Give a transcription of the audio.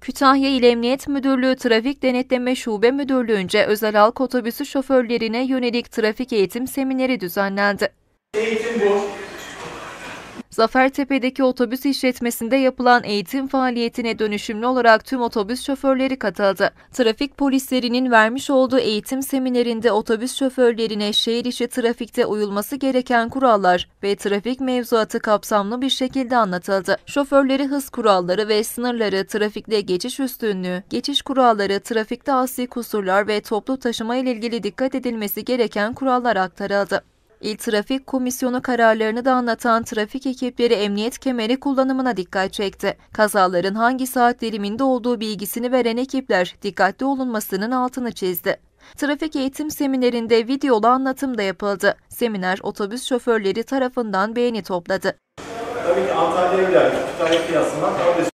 Kütahya İl Emniyet Müdürlüğü Trafik Denetleme Şube Müdürlüğü'nce özel halk otobüsü şoförlerine yönelik trafik eğitim semineri düzenlendi. Eğitim bu. Zafer Tepe'deki otobüs işletmesinde yapılan eğitim faaliyetine dönüşümlü olarak tüm otobüs şoförleri katıldı. Trafik polislerinin vermiş olduğu eğitim seminerinde otobüs şoförlerine şehir içi trafikte uyulması gereken kurallar ve trafik mevzuatı kapsamlı bir şekilde anlatıldı. Şoförleri hız kuralları ve sınırları, trafikte geçiş üstünlüğü, geçiş kuralları, trafikte asli kusurlar ve toplu taşıma ile ilgili dikkat edilmesi gereken kurallar aktarıldı. İl Trafik Komisyonu kararlarını da anlatan trafik ekipleri emniyet kemeri kullanımına dikkat çekti. Kazaların hangi saat diliminde olduğu bilgisini veren ekipler dikkatli olunmasının altını çizdi. Trafik eğitim seminerinde videolu anlatım da yapıldı. Seminer otobüs şoförleri tarafından beğeni topladı. Tabii ki Antalya'ya giderdik. Kütahya kıyasından